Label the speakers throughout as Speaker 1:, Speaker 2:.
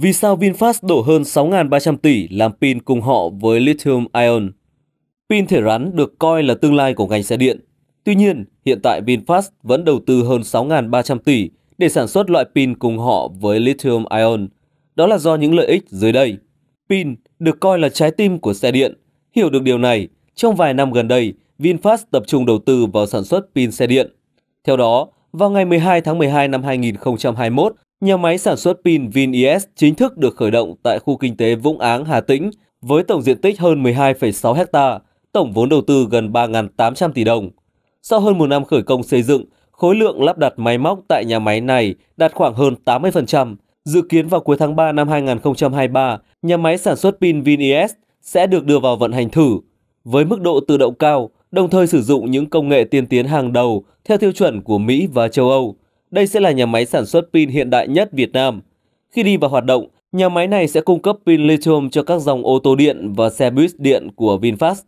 Speaker 1: Vì sao VinFast đổ hơn 6.300 tỷ làm pin cùng họ với lithium-ion? Pin thể rắn được coi là tương lai của ngành xe điện. Tuy nhiên, hiện tại VinFast vẫn đầu tư hơn 6.300 tỷ để sản xuất loại pin cùng họ với lithium-ion. Đó là do những lợi ích dưới đây. Pin được coi là trái tim của xe điện. Hiểu được điều này, trong vài năm gần đây, VinFast tập trung đầu tư vào sản xuất pin xe điện. Theo đó, vào ngày 12 tháng 12 năm 2021, Nhà máy sản xuất pin VinES chính thức được khởi động tại khu kinh tế Vũng Áng, Hà Tĩnh với tổng diện tích hơn 12,6 ha, tổng vốn đầu tư gần 3.800 tỷ đồng. Sau hơn một năm khởi công xây dựng, khối lượng lắp đặt máy móc tại nhà máy này đạt khoảng hơn 80%. Dự kiến vào cuối tháng 3 năm 2023, nhà máy sản xuất pin VinES sẽ được đưa vào vận hành thử. Với mức độ tự động cao, đồng thời sử dụng những công nghệ tiên tiến hàng đầu theo tiêu chuẩn của Mỹ và châu Âu, đây sẽ là nhà máy sản xuất pin hiện đại nhất Việt Nam. Khi đi vào hoạt động, nhà máy này sẽ cung cấp pin lithium cho các dòng ô tô điện và xe buýt điện của VinFast.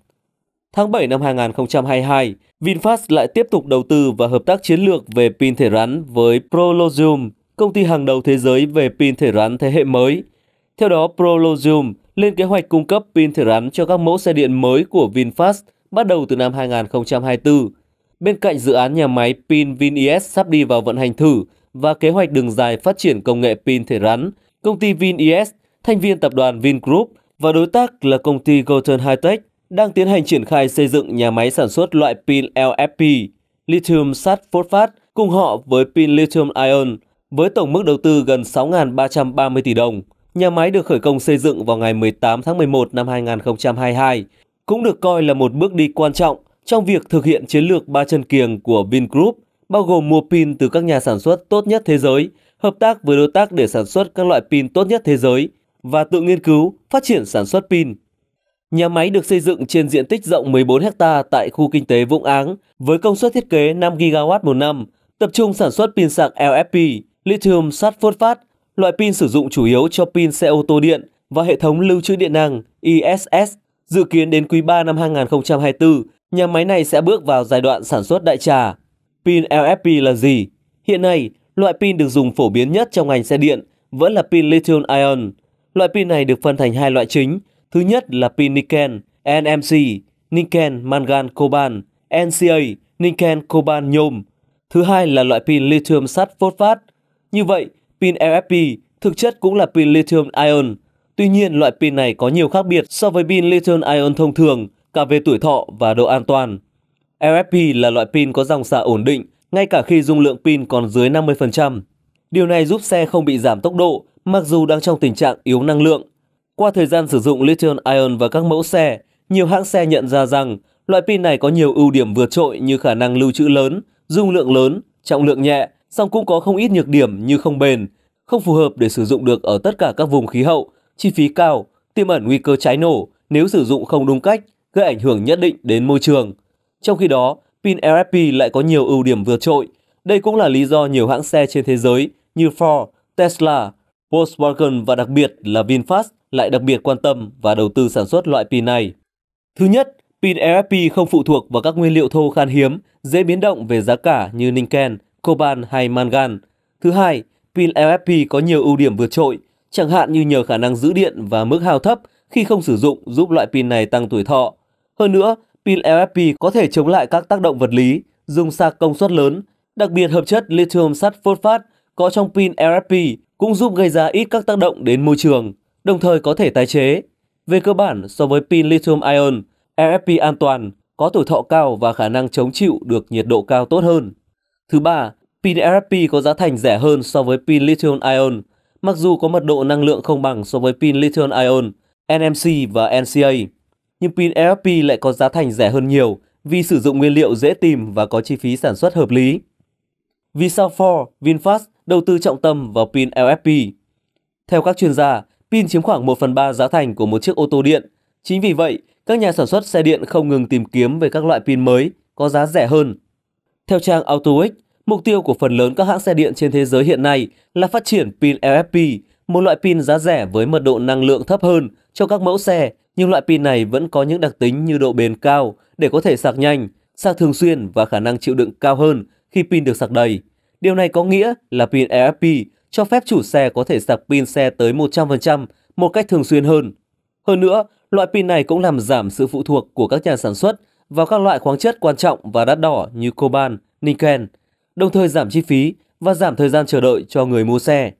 Speaker 1: Tháng 7 năm 2022, VinFast lại tiếp tục đầu tư và hợp tác chiến lược về pin thể rắn với Prologium, công ty hàng đầu thế giới về pin thể rắn thế hệ mới. Theo đó, Prologium lên kế hoạch cung cấp pin thể rắn cho các mẫu xe điện mới của VinFast bắt đầu từ năm 2024. Bên cạnh dự án nhà máy pin VinES sắp đi vào vận hành thử và kế hoạch đường dài phát triển công nghệ pin thể rắn, công ty VinES, thành viên tập đoàn Vingroup và đối tác là công ty Goten Hightech đang tiến hành triển khai xây dựng nhà máy sản xuất loại pin LFP, lithium sắt phosphate cùng họ với pin lithium ion với tổng mức đầu tư gần 6.330 tỷ đồng. Nhà máy được khởi công xây dựng vào ngày 18 tháng 11 năm 2022, cũng được coi là một bước đi quan trọng trong việc thực hiện chiến lược ba chân kiềng của Vingroup, bao gồm mua pin từ các nhà sản xuất tốt nhất thế giới, hợp tác với đối tác để sản xuất các loại pin tốt nhất thế giới và tự nghiên cứu, phát triển sản xuất pin. Nhà máy được xây dựng trên diện tích rộng 14 ha tại khu kinh tế Vũng Áng với công suất thiết kế 5 GW một năm, tập trung sản xuất pin sạc LFP, lithium sắt phốt phát, loại pin sử dụng chủ yếu cho pin xe ô tô điện và hệ thống lưu trữ điện năng ISS dự kiến đến quý 3 năm 2024 nhà máy này sẽ bước vào giai đoạn sản xuất đại trà. Pin LFP là gì? Hiện nay, loại pin được dùng phổ biến nhất trong ngành xe điện vẫn là pin lithium-ion. Loại pin này được phân thành hai loại chính. Thứ nhất là pin nickel NMC, nickel mangan coban, NCA, nickel coban nhôm. Thứ hai là loại pin lithium sắt phốt phát. Như vậy, pin LFP thực chất cũng là pin lithium-ion. Tuy nhiên, loại pin này có nhiều khác biệt so với pin lithium-ion thông thường cả về tuổi thọ và độ an toàn. LFP là loại pin có dòng xạ ổn định, ngay cả khi dung lượng pin còn dưới 50%. Điều này giúp xe không bị giảm tốc độ, mặc dù đang trong tình trạng yếu năng lượng. Qua thời gian sử dụng lithium-ion và các mẫu xe, nhiều hãng xe nhận ra rằng loại pin này có nhiều ưu điểm vượt trội như khả năng lưu trữ lớn, dung lượng lớn, trọng lượng nhẹ, song cũng có không ít nhược điểm như không bền, không phù hợp để sử dụng được ở tất cả các vùng khí hậu, chi phí cao, tiềm ẩn nguy cơ cháy nổ nếu sử dụng không đúng cách gây ảnh hưởng nhất định đến môi trường. Trong khi đó, pin LFP lại có nhiều ưu điểm vượt trội. Đây cũng là lý do nhiều hãng xe trên thế giới như Ford, Tesla, Volkswagen và đặc biệt là VinFast lại đặc biệt quan tâm và đầu tư sản xuất loại pin này. Thứ nhất, pin LFP không phụ thuộc vào các nguyên liệu thô khan hiếm, dễ biến động về giá cả như Ninken, Coban hay Mangan. Thứ hai, pin LFP có nhiều ưu điểm vượt trội, chẳng hạn như nhờ khả năng giữ điện và mức hao thấp khi không sử dụng giúp loại pin này tăng tuổi thọ. Hơn nữa, pin LFP có thể chống lại các tác động vật lý, dùng sạc công suất lớn, đặc biệt hợp chất lithium sắt phosphate có trong pin LFP cũng giúp gây ra ít các tác động đến môi trường, đồng thời có thể tái chế. Về cơ bản, so với pin lithium ion, LFP an toàn, có tuổi thọ cao và khả năng chống chịu được nhiệt độ cao tốt hơn. Thứ ba, pin LFP có giá thành rẻ hơn so với pin lithium ion. Mặc dù có mật độ năng lượng không bằng so với pin lithium ion, NMC và NCA, nhưng pin LFP lại có giá thành rẻ hơn nhiều vì sử dụng nguyên liệu dễ tìm và có chi phí sản xuất hợp lý. Vì sao Ford, VinFast đầu tư trọng tâm vào pin LFP? Theo các chuyên gia, pin chiếm khoảng 1 phần 3 giá thành của một chiếc ô tô điện. Chính vì vậy, các nhà sản xuất xe điện không ngừng tìm kiếm về các loại pin mới có giá rẻ hơn. Theo trang AutoX, mục tiêu của phần lớn các hãng xe điện trên thế giới hiện nay là phát triển pin LFP, một loại pin giá rẻ với mật độ năng lượng thấp hơn cho các mẫu xe nhưng loại pin này vẫn có những đặc tính như độ bền cao để có thể sạc nhanh, sạc thường xuyên và khả năng chịu đựng cao hơn khi pin được sạc đầy. Điều này có nghĩa là pin LFP cho phép chủ xe có thể sạc pin xe tới 100% một cách thường xuyên hơn. Hơn nữa, loại pin này cũng làm giảm sự phụ thuộc của các nhà sản xuất vào các loại khoáng chất quan trọng và đắt đỏ như coban, niken, đồng thời giảm chi phí và giảm thời gian chờ đợi cho người mua xe.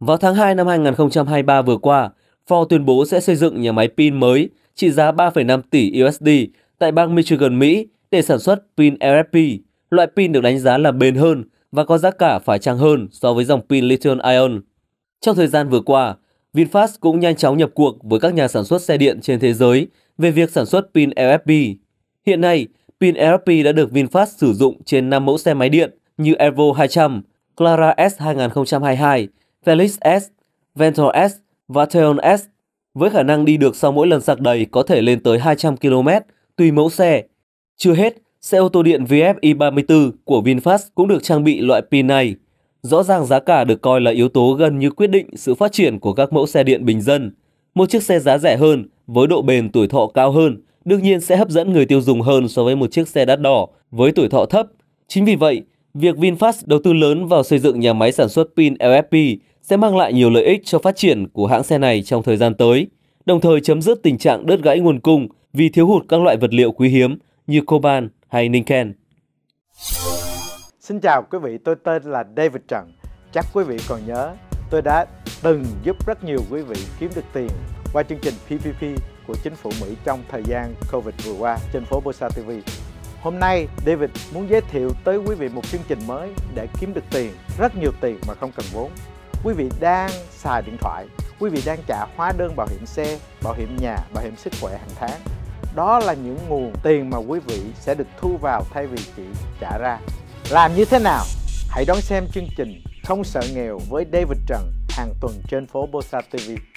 Speaker 1: Vào tháng 2 năm 2023 vừa qua, Ford tuyên bố sẽ xây dựng nhà máy pin mới trị giá 3,5 tỷ USD tại bang Michigan, Mỹ để sản xuất pin LFP, loại pin được đánh giá là bền hơn và có giá cả phải chăng hơn so với dòng pin lithium-ion. Trong thời gian vừa qua, VinFast cũng nhanh chóng nhập cuộc với các nhà sản xuất xe điện trên thế giới về việc sản xuất pin LFP. Hiện nay, pin LFP đã được VinFast sử dụng trên 5 mẫu xe máy điện như Evo 200, Clara S 2022, Felix S, Ventor S Vateon S với khả năng đi được sau mỗi lần sạc đầy có thể lên tới 200 km tùy mẫu xe. Chưa hết, xe ô tô điện VF i34 của VinFast cũng được trang bị loại pin này. Rõ ràng giá cả được coi là yếu tố gần như quyết định sự phát triển của các mẫu xe điện bình dân. Một chiếc xe giá rẻ hơn với độ bền tuổi thọ cao hơn đương nhiên sẽ hấp dẫn người tiêu dùng hơn so với một chiếc xe đắt đỏ với tuổi thọ thấp. Chính vì vậy, Việc VinFast đầu tư lớn vào xây dựng nhà máy sản xuất pin LFP sẽ mang lại nhiều lợi ích cho phát triển của hãng xe này trong thời gian tới, đồng thời chấm dứt tình trạng đứt gãy nguồn cung vì thiếu hụt các loại vật liệu quý hiếm như coban hay nickel. Xin chào quý vị, tôi tên là David Trần. Chắc quý vị còn nhớ, tôi đã từng giúp rất nhiều quý vị kiếm được tiền qua chương trình PPP của chính phủ Mỹ trong thời gian Covid vừa qua trên phố Bosa TV. Hôm nay David muốn giới thiệu tới quý vị một chương trình mới để kiếm được tiền, rất nhiều tiền mà không cần vốn. Quý vị đang xài điện thoại, quý vị đang trả hóa đơn bảo hiểm xe, bảo hiểm nhà, bảo hiểm sức khỏe hàng tháng. Đó là những nguồn tiền mà quý vị sẽ được thu vào thay vì chỉ trả ra. Làm như thế nào? Hãy đón xem chương trình Không sợ nghèo với David Trần hàng tuần trên phố Bosa TV.